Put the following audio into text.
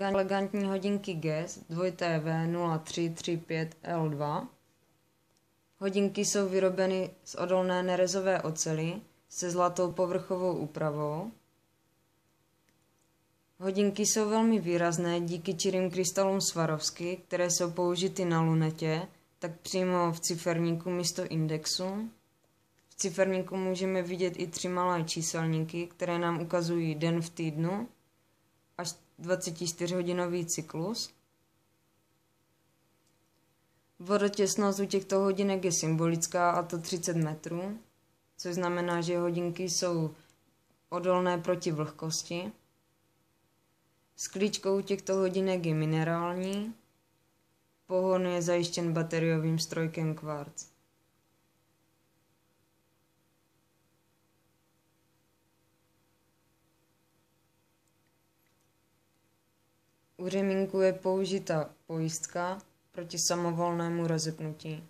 elegantní hodinky GES 2TV0335L2. Hodinky jsou vyrobeny z odolné nerezové ocely se zlatou povrchovou úpravou. Hodinky jsou velmi výrazné díky čirým krystalům Swarovsky, které jsou použity na lunetě, tak přímo v ciferníku místo indexu. V ciferníku můžeme vidět i tři malé číselníky, které nám ukazují den v týdnu, až 24-hodinový cyklus. Vodotěsnost u těchto hodinek je symbolická, a to 30 metrů, což znamená, že hodinky jsou odolné proti vlhkosti. Sklíčkou u těchto hodinek je minerální. Pohon je zajištěn bateriovým strojkem kvarc. U Řemínku je použita pojistka proti samovolnému rozepnutí.